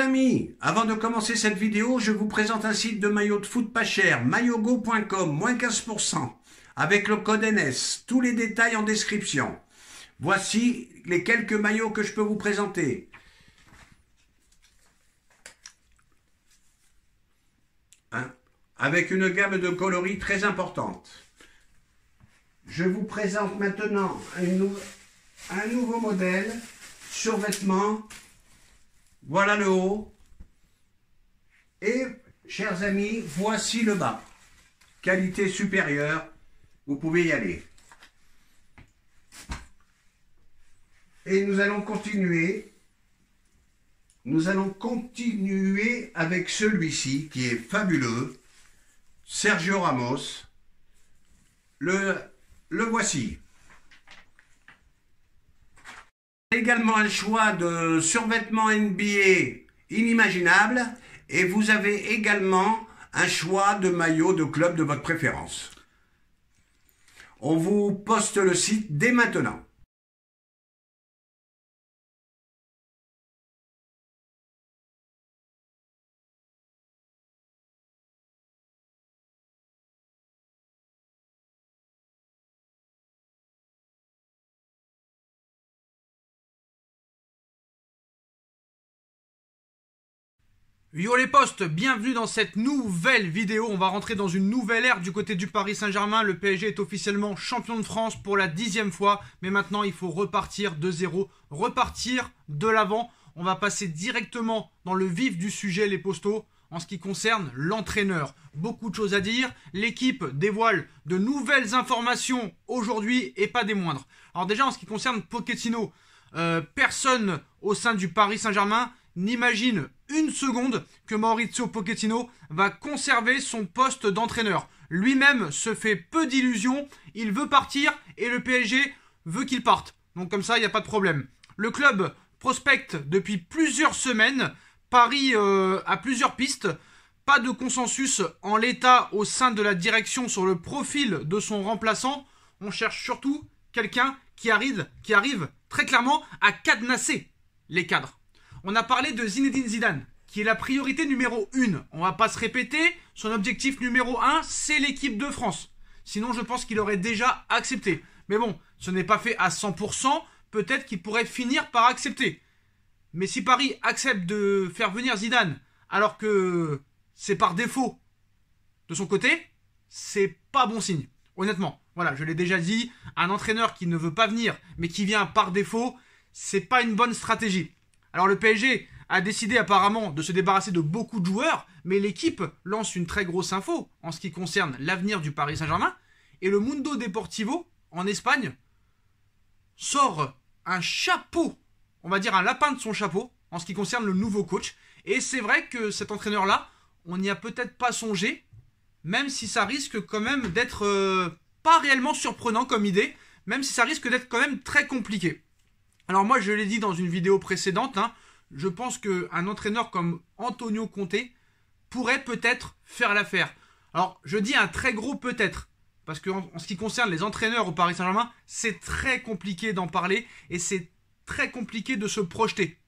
amis, avant de commencer cette vidéo, je vous présente un site de maillots de foot pas cher, maillogo.com moins 15%, avec le code NS, tous les détails en description. Voici les quelques maillots que je peux vous présenter. avec une gamme de coloris très importante. Je vous présente maintenant un, un nouveau modèle sur vêtements voilà le haut. Et, chers amis, voici le bas. Qualité supérieure, vous pouvez y aller. Et nous allons continuer. Nous allons continuer avec celui-ci qui est fabuleux, Sergio Ramos. Le, le voici. un choix de survêtement NBA inimaginable et vous avez également un choix de maillot de club de votre préférence. On vous poste le site dès maintenant. Yo les postes, bienvenue dans cette nouvelle vidéo. On va rentrer dans une nouvelle ère du côté du Paris Saint-Germain. Le PSG est officiellement champion de France pour la dixième fois. Mais maintenant, il faut repartir de zéro, repartir de l'avant. On va passer directement dans le vif du sujet, les postos, en ce qui concerne l'entraîneur. Beaucoup de choses à dire. L'équipe dévoile de nouvelles informations aujourd'hui et pas des moindres. Alors déjà, en ce qui concerne Pochettino, euh, personne au sein du Paris Saint-Germain n'imagine une seconde que Maurizio Pochettino va conserver son poste d'entraîneur. Lui-même se fait peu d'illusions, il veut partir et le PSG veut qu'il parte. Donc comme ça, il n'y a pas de problème. Le club prospecte depuis plusieurs semaines, Paris à euh, plusieurs pistes, pas de consensus en l'état au sein de la direction sur le profil de son remplaçant. On cherche surtout quelqu'un qui arrive, qui arrive très clairement à cadenasser les cadres. On a parlé de Zinedine Zidane, qui est la priorité numéro 1. On va pas se répéter, son objectif numéro 1, c'est l'équipe de France. Sinon, je pense qu'il aurait déjà accepté. Mais bon, ce n'est pas fait à 100%, peut-être qu'il pourrait finir par accepter. Mais si Paris accepte de faire venir Zidane, alors que c'est par défaut de son côté, c'est pas bon signe. Honnêtement, voilà, je l'ai déjà dit, un entraîneur qui ne veut pas venir, mais qui vient par défaut, c'est pas une bonne stratégie. Alors le PSG a décidé apparemment de se débarrasser de beaucoup de joueurs, mais l'équipe lance une très grosse info en ce qui concerne l'avenir du Paris Saint-Germain. Et le Mundo Deportivo, en Espagne, sort un chapeau, on va dire un lapin de son chapeau, en ce qui concerne le nouveau coach. Et c'est vrai que cet entraîneur-là, on n'y a peut-être pas songé, même si ça risque quand même d'être euh, pas réellement surprenant comme idée, même si ça risque d'être quand même très compliqué. Alors moi, je l'ai dit dans une vidéo précédente, hein, je pense qu'un entraîneur comme Antonio Conte pourrait peut-être faire l'affaire. Alors, je dis un très gros peut-être, parce que en, ce qui concerne les entraîneurs au Paris Saint-Germain, c'est très compliqué d'en parler et c'est très compliqué de se projeter.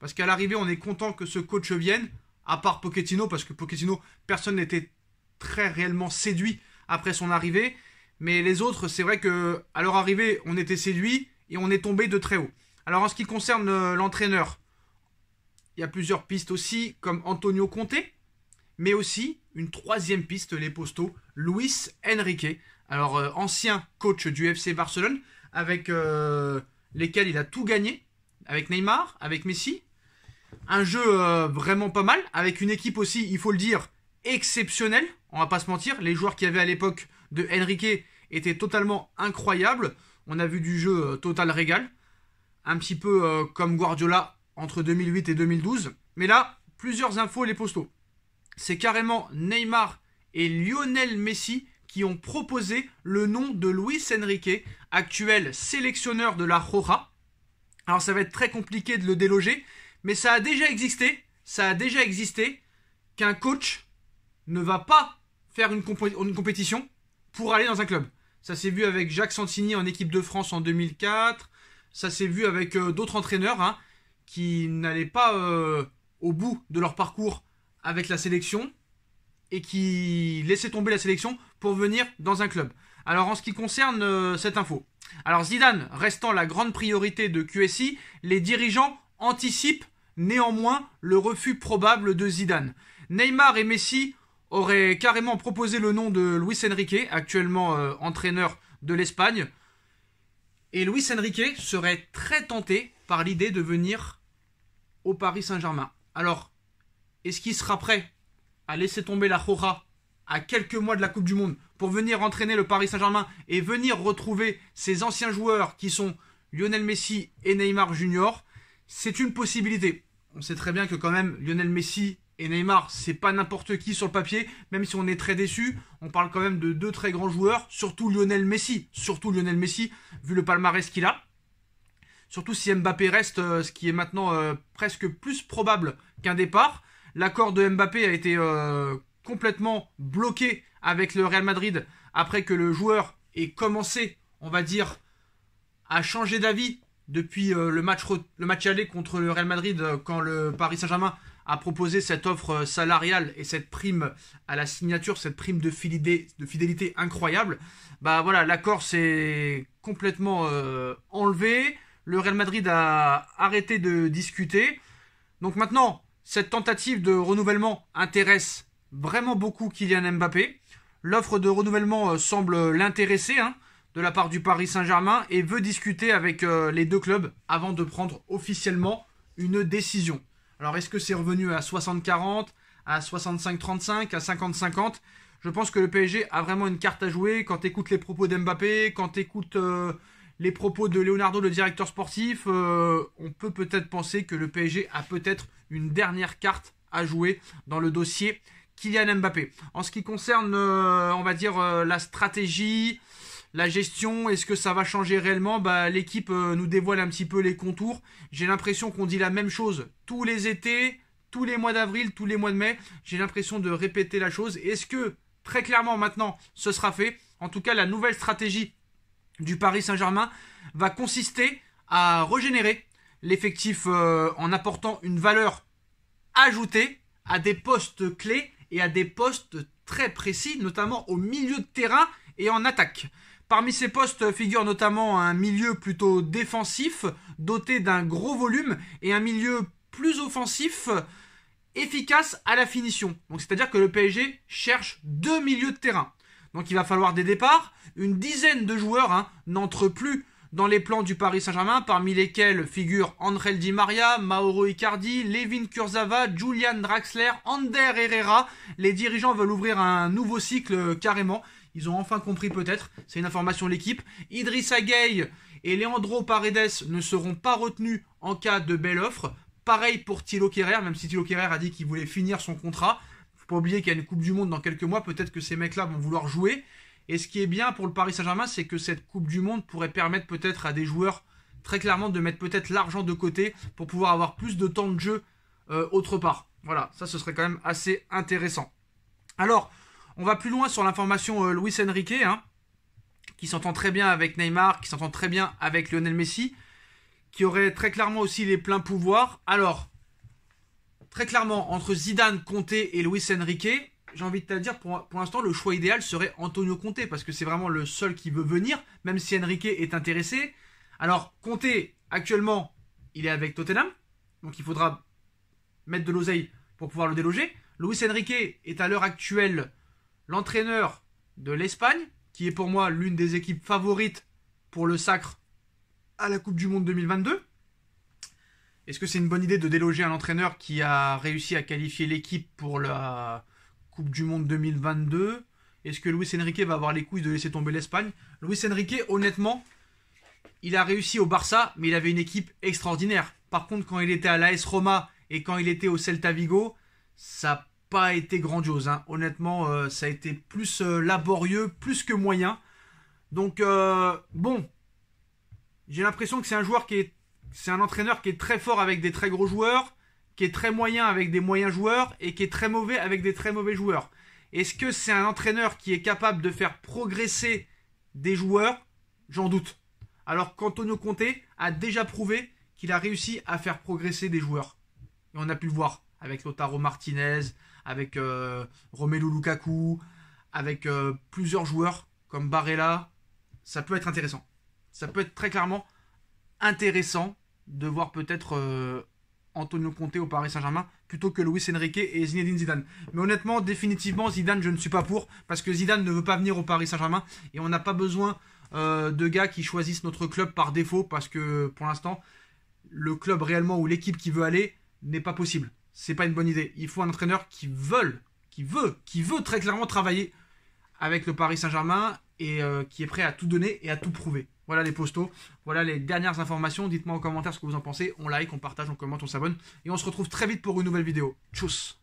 Parce qu'à l'arrivée, on est content que ce coach vienne, à part Pochettino, parce que Pochettino, personne n'était très réellement séduit après son arrivée. Mais les autres, c'est vrai que à leur arrivée, on était séduit et on est tombé de très haut. Alors en ce qui concerne euh, l'entraîneur, il y a plusieurs pistes aussi, comme Antonio Conte, mais aussi une troisième piste, les postaux, Luis Enrique. Alors euh, ancien coach du FC Barcelone, avec euh, lesquels il a tout gagné, avec Neymar, avec Messi. Un jeu vraiment pas mal, avec une équipe aussi, il faut le dire, exceptionnelle. On va pas se mentir, les joueurs qu'il y avait à l'époque de Enrique étaient totalement incroyables. On a vu du jeu total régal un petit peu euh, comme Guardiola entre 2008 et 2012. Mais là, plusieurs infos les postaux. C'est carrément Neymar et Lionel Messi qui ont proposé le nom de Luis Enrique, actuel sélectionneur de la Roja. Alors ça va être très compliqué de le déloger, mais ça a déjà existé, ça a déjà existé qu'un coach ne va pas faire une compétition pour aller dans un club. Ça s'est vu avec Jacques Santini en équipe de France en 2004, ça s'est vu avec euh, d'autres entraîneurs hein, qui n'allaient pas euh, au bout de leur parcours avec la sélection et qui laissaient tomber la sélection pour venir dans un club. Alors en ce qui concerne euh, cette info, alors Zidane restant la grande priorité de QSI, les dirigeants anticipent néanmoins le refus probable de Zidane. Neymar et Messi auraient carrément proposé le nom de Luis Enrique, actuellement entraîneur de l'Espagne, et Luis Enrique serait très tenté par l'idée de venir au Paris Saint-Germain. Alors, est-ce qu'il sera prêt à laisser tomber la Jora à quelques mois de la Coupe du Monde pour venir entraîner le Paris Saint-Germain et venir retrouver ses anciens joueurs qui sont Lionel Messi et Neymar Junior C'est une possibilité. On sait très bien que quand même Lionel Messi et Neymar, c'est pas n'importe qui sur le papier, même si on est très déçu, on parle quand même de deux très grands joueurs, surtout Lionel Messi, surtout Lionel Messi, vu le palmarès qu'il a. Surtout si Mbappé reste, euh, ce qui est maintenant euh, presque plus probable qu'un départ. L'accord de Mbappé a été euh, complètement bloqué avec le Real Madrid après que le joueur ait commencé, on va dire, à changer d'avis depuis le match, le match aller contre le Real Madrid quand le Paris Saint-Germain a proposé cette offre salariale et cette prime à la signature, cette prime de fidélité, incroyable, bah voilà, l'accord s'est complètement euh, enlevé. Le Real Madrid a arrêté de discuter. Donc maintenant, cette tentative de renouvellement intéresse vraiment beaucoup Kylian Mbappé. L'offre de renouvellement euh, semble l'intéresser hein, de la part du Paris Saint-Germain et veut discuter avec euh, les deux clubs avant de prendre officiellement une décision. Alors est-ce que c'est revenu à 60-40, à 65-35, à 50-50 Je pense que le PSG a vraiment une carte à jouer quand tu écoutes les propos d'Mbappé, quand tu écoutes euh, les propos de Leonardo, le directeur sportif. Euh, on peut peut-être penser que le PSG a peut-être une dernière carte à jouer dans le dossier Kylian Mbappé. En ce qui concerne, euh, on va dire, la stratégie, la gestion, est-ce que ça va changer réellement bah, L'équipe euh, nous dévoile un petit peu les contours. J'ai l'impression qu'on dit la même chose tous les étés, tous les mois d'avril, tous les mois de mai. J'ai l'impression de répéter la chose. Est-ce que très clairement maintenant ce sera fait En tout cas, la nouvelle stratégie du Paris Saint-Germain va consister à régénérer l'effectif euh, en apportant une valeur ajoutée à des postes clés et à des postes très précis, notamment au milieu de terrain et en attaque. Parmi ces postes figure notamment un milieu plutôt défensif, doté d'un gros volume, et un milieu plus offensif, efficace à la finition. Donc c'est-à-dire que le PSG cherche deux milieux de terrain. Donc il va falloir des départs, une dizaine de joueurs hein, n'entrent plus dans les plans du Paris Saint-Germain, parmi lesquels figurent André Di Maria, Mauro Icardi, Levin Kurzawa, Julian Draxler, Ander Herrera. Les dirigeants veulent ouvrir un nouveau cycle euh, carrément. Ils ont enfin compris peut-être, c'est une information de l'équipe. Idriss Gueye et Leandro Paredes ne seront pas retenus en cas de belle offre. Pareil pour Thilo Kerrer, même si Thilo Kerrer a dit qu'il voulait finir son contrat. Faut pas oublier qu'il y a une Coupe du Monde dans quelques mois, peut-être que ces mecs-là vont vouloir jouer. Et ce qui est bien pour le Paris Saint-Germain, c'est que cette Coupe du Monde pourrait permettre peut-être à des joueurs très clairement de mettre peut-être l'argent de côté pour pouvoir avoir plus de temps de jeu euh, autre part. Voilà, ça ce serait quand même assez intéressant. Alors, on va plus loin sur l'information louis euh, Luis Enrique, hein, qui s'entend très bien avec Neymar, qui s'entend très bien avec Lionel Messi, qui aurait très clairement aussi les pleins pouvoirs. Alors, très clairement, entre Zidane, Conte et Luis Enrique, j'ai envie de te dire, pour, pour l'instant, le choix idéal serait Antonio Conte, parce que c'est vraiment le seul qui veut venir, même si Enrique est intéressé. Alors, Conte, actuellement, il est avec Tottenham, donc il faudra mettre de l'oseille pour pouvoir le déloger. Luis Enrique est à l'heure actuelle l'entraîneur de l'Espagne, qui est pour moi l'une des équipes favorites pour le sacre à la Coupe du Monde 2022. Est-ce que c'est une bonne idée de déloger un entraîneur qui a réussi à qualifier l'équipe pour la Coupe du Monde 2022. Est-ce que Luis Enrique va avoir les couilles de laisser tomber l'Espagne Luis Enrique, honnêtement, il a réussi au Barça, mais il avait une équipe extraordinaire. Par contre, quand il était à l'AS Roma et quand il était au Celta Vigo, ça n'a pas été grandiose. Hein. Honnêtement, euh, ça a été plus euh, laborieux, plus que moyen. Donc, euh, bon, j'ai l'impression que c'est un joueur qui est. C'est un entraîneur qui est très fort avec des très gros joueurs, qui est très moyen avec des moyens joueurs et qui est très mauvais avec des très mauvais joueurs. Est-ce que c'est un entraîneur qui est capable de faire progresser des joueurs J'en doute. Alors qu'Antonio Conte a déjà prouvé qu'il a réussi à faire progresser des joueurs. Et on a pu le voir avec Lotaro Martinez, avec euh, Romelu Lukaku, avec euh, plusieurs joueurs comme Barella. Ça peut être intéressant. Ça peut être très clairement intéressant de voir peut-être euh, Antonio Conte au Paris Saint-Germain plutôt que Luis Enrique et Zinedine Zidane. Mais honnêtement, définitivement, Zidane, je ne suis pas pour parce que Zidane ne veut pas venir au Paris Saint-Germain et on n'a pas besoin euh, de gars qui choisissent notre club par défaut parce que pour l'instant, le club réellement ou l'équipe qui veut aller n'est pas possible. C'est pas une bonne idée. Il faut un entraîneur qui veut, qui veut, qui veut très clairement travailler avec le Paris Saint-Germain et euh, qui est prêt à tout donner et à tout prouver. Voilà les postos, voilà les dernières informations. Dites-moi en commentaire ce que vous en pensez. On like, on partage, on commente, on s'abonne. Et on se retrouve très vite pour une nouvelle vidéo. Tchuss